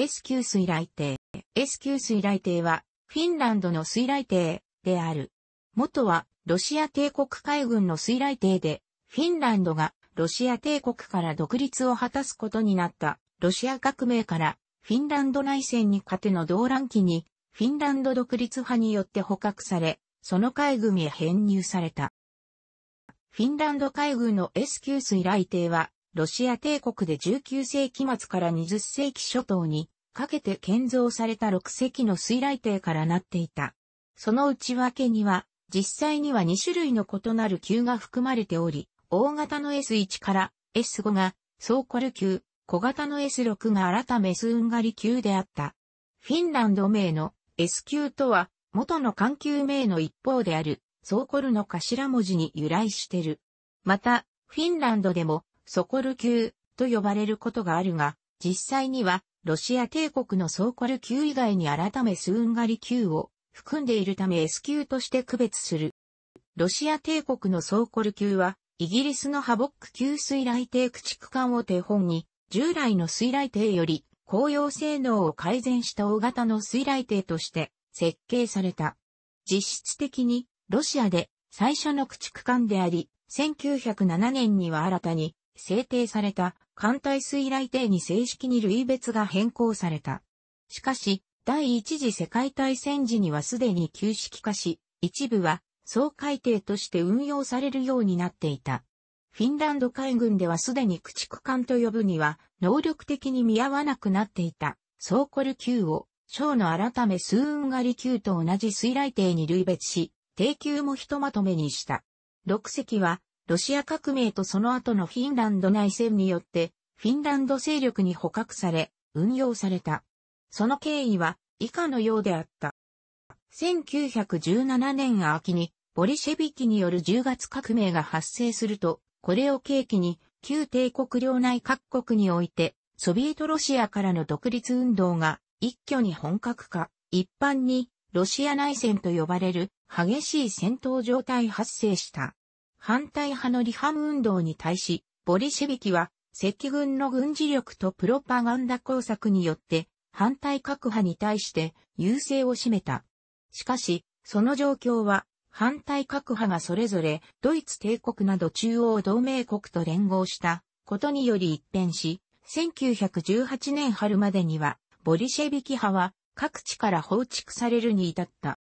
S 級水雷艇。S 級水雷艇は、フィンランドの水雷艇である。元は、ロシア帝国海軍の水雷艇で、フィンランドがロシア帝国から独立を果たすことになったロシア革命からフィンランド内戦に勝ての動乱期にフィンランド独立派によって捕獲され、その海軍へ編入された。フィンランド海軍の S 級水雷艇はロシア帝国で19世紀末から20世紀初頭にかけて建造された6隻の水雷艇からなっていた。その内訳には、実際には2種類の異なる級が含まれており、大型の S1 から S5 がソーコル級、小型の S6 が改めスンガリ級であった。フィンランド名の S 級とは、元の環球名の一方である、ソーコルの頭文字に由来してる。また、フィンランドでも、ソコル級と呼ばれることがあるが、実際にはロシア帝国のソーコル級以外に改めスウンガリ級を含んでいるため S 級として区別する。ロシア帝国のソーコル級は、イギリスのハボック級水雷帝駆逐艦を手本に、従来の水雷帝より紅用性能を改善した大型の水雷艇として設計された。実質的にロシアで最初の駆逐艦であり、1907年には新たに制定された艦隊水雷艇に正式に類別が変更された。しかし、第一次世界大戦時にはすでに旧式化し、一部は総海艇として運用されるようになっていた。フィンランド海軍ではすでに駆逐艦と呼ぶには能力的に見合わなくなっていた、ソーコル級を、章の改め数運狩り級と同じ水雷艇に類別し、定級もひとまとめにした。6隻はロシア革命とその後のフィンランド内戦によって、フィンランド勢力に捕獲され、運用された。その経緯は以下のようであった。1917年秋に、ボリシェビキによる10月革命が発生すると、これを契機に、旧帝国領内各国において、ソビエトロシアからの独立運動が一挙に本格化、一般にロシア内戦と呼ばれる激しい戦闘状態発生した。反対派のリハム運動に対し、ボリシェビキは、赤軍の軍事力とプロパガンダ工作によって、反対各派に対して優勢を占めた。しかし、その状況は、反対各派がそれぞれ、ドイツ帝国など中央同盟国と連合したことにより一変し、1918年春までには、ボリシェビキ派は各地から放逐されるに至った。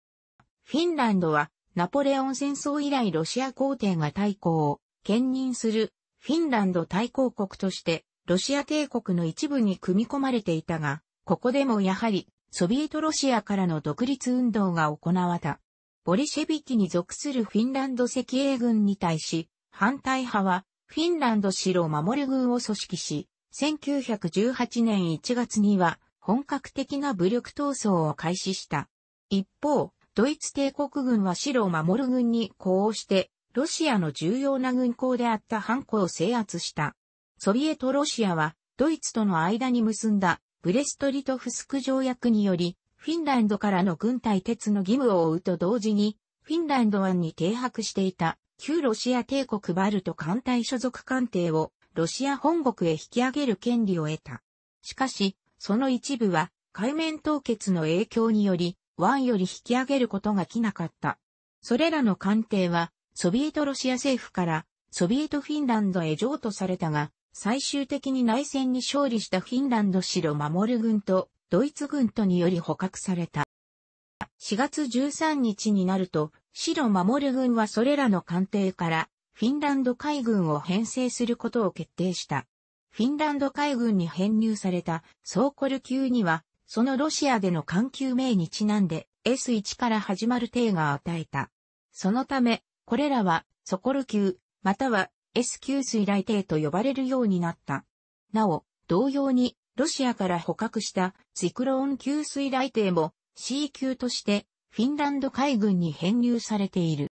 フィンランドはナポレオン戦争以来ロシア皇帝が対抗を兼任するフィンランド大公国としてロシア帝国の一部に組み込まれていたが、ここでもやはりソビエトロシアからの独立運動が行われた。ボリシェビキに属するフィンランド赤衛軍に対し、反対派はフィンランド城を守る軍を組織し、1918年1月には本格的な武力闘争を開始した。一方、ドイツ帝国軍は白を守る軍に呼応して、ロシアの重要な軍港であったハンコを制圧した。ソビエトロシアは、ドイツとの間に結んだ、ブレストリトフスク条約により、フィンランドからの軍隊鉄の義務を負うと同時に、フィンランド湾に停泊していた、旧ロシア帝国バルト艦隊所属艦艇を、ロシア本国へ引き上げる権利を得た。しかし、その一部は、海面凍結の影響により、1より引き上げることが来なかった。それらの艦艇は、ソビエトロシア政府から、ソビエトフィンランドへ譲渡されたが、最終的に内戦に勝利したフィンランド城守る軍と、ドイツ軍とにより捕獲された。4月13日になると、白守る軍はそれらの艦艇から、フィンランド海軍を編成することを決定した。フィンランド海軍に編入されたソーコル級には、そのロシアでの環球名にちなんで S1 から始まる定が与えた。そのため、これらはソコル級、または S 級水雷艇と呼ばれるようになった。なお、同様に、ロシアから捕獲したツクローン級水雷艇も C 級としてフィンランド海軍に編入されている。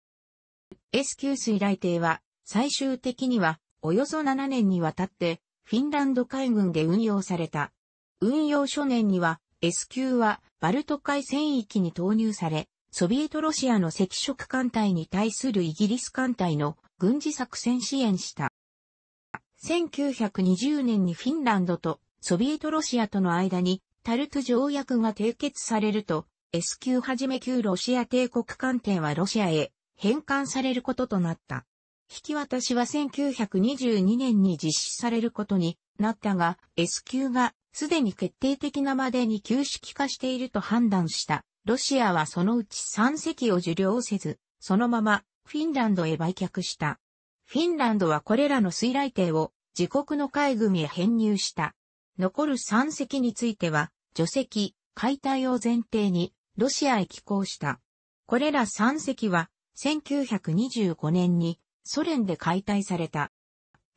S 級水雷艇は最終的にはおよそ7年にわたってフィンランド海軍で運用された。運用初年には S 級はバルト海戦域に投入され、ソビエトロシアの赤色艦隊に対するイギリス艦隊の軍事作戦支援した。1920年にフィンランドとソビエトロシアとの間にタルト条約が締結されると、S 級はじめ級ロシア帝国艦艇はロシアへ返還されることとなった。引き渡しは1922年に実施されることになったが、S 級がすでに決定的なまでに旧式化していると判断した。ロシアはそのうち3隻を受領せず、そのままフィンランドへ売却した。フィンランドはこれらの水雷艇を自国の海軍へ編入した。残る3隻については、除籍、解体を前提にロシアへ寄港した。これら3隻は1925年にソ連で解体された。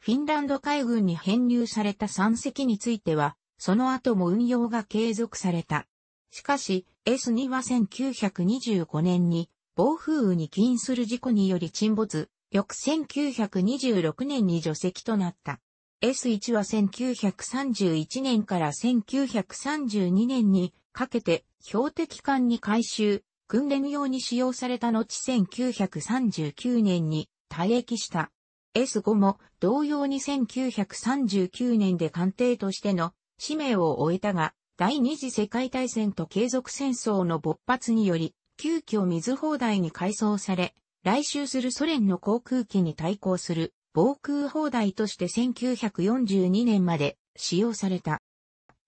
フィンランド海軍に編入された3隻については、その後も運用が継続された。しかし、S2 は1925年に暴風雨に起因する事故により沈没、翌1926年に除籍となった。S1 は1931年から1932年にかけて標的艦に回収、訓練用に使用された後1939年に退役した。S5 も同様に1939年で艦艇としての使命を終えたが、第二次世界大戦と継続戦争の勃発により、急遽水砲台に改装され、来襲するソ連の航空機に対抗する防空砲台として1942年まで使用された。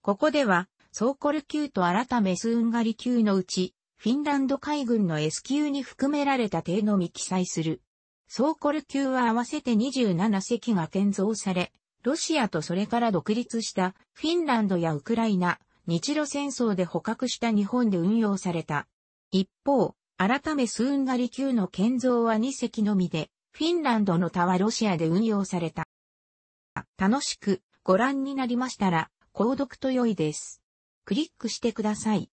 ここでは、ソーコル級と改めスンガリ級のうち、フィンランド海軍の S 級に含められた艇のみ記載する。ソーコル級は合わせて27隻が建造され、ロシアとそれから独立したフィンランドやウクライナ、日露戦争で捕獲した日本で運用された。一方、改めスーンガリ級の建造は2隻のみで、フィンランドの他はロシアで運用された。楽しくご覧になりましたら、購読と良いです。クリックしてください。